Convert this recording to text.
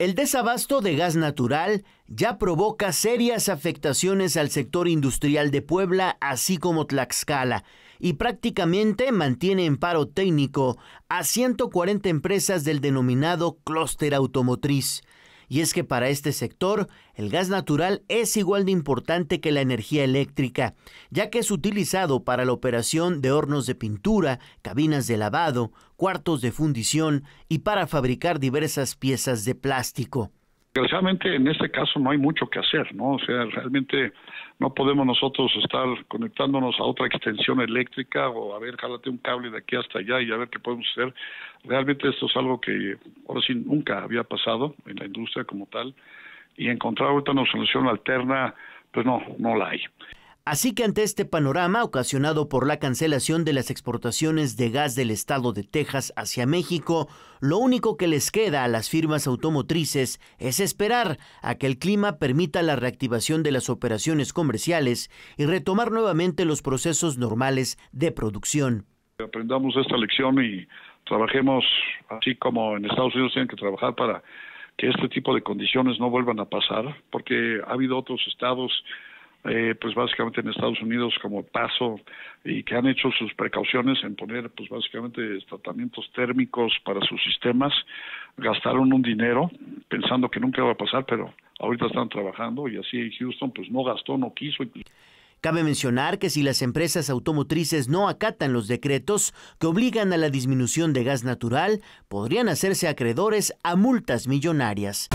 El desabasto de gas natural ya provoca serias afectaciones al sector industrial de Puebla, así como Tlaxcala, y prácticamente mantiene en paro técnico a 140 empresas del denominado clúster automotriz. Y es que para este sector, el gas natural es igual de importante que la energía eléctrica, ya que es utilizado para la operación de hornos de pintura, cabinas de lavado, cuartos de fundición y para fabricar diversas piezas de plástico. Desgraciadamente, en este caso no hay mucho que hacer, ¿no? O sea, realmente no podemos nosotros estar conectándonos a otra extensión eléctrica o a ver, jálate un cable de aquí hasta allá y a ver qué podemos hacer. Realmente esto es algo que ahora sí nunca había pasado en la industria como tal y encontrar ahorita una solución alterna, pues no, no la hay. Así que ante este panorama ocasionado por la cancelación de las exportaciones de gas del estado de Texas hacia México, lo único que les queda a las firmas automotrices es esperar a que el clima permita la reactivación de las operaciones comerciales y retomar nuevamente los procesos normales de producción. Aprendamos esta lección y trabajemos así como en Estados Unidos tienen que trabajar para que este tipo de condiciones no vuelvan a pasar, porque ha habido otros estados eh, pues básicamente en Estados Unidos como paso y que han hecho sus precauciones en poner pues básicamente eh, tratamientos térmicos para sus sistemas, gastaron un dinero pensando que nunca iba a pasar, pero ahorita están trabajando y así en Houston pues no gastó, no quiso. Cabe mencionar que si las empresas automotrices no acatan los decretos que obligan a la disminución de gas natural, podrían hacerse acreedores a multas millonarias.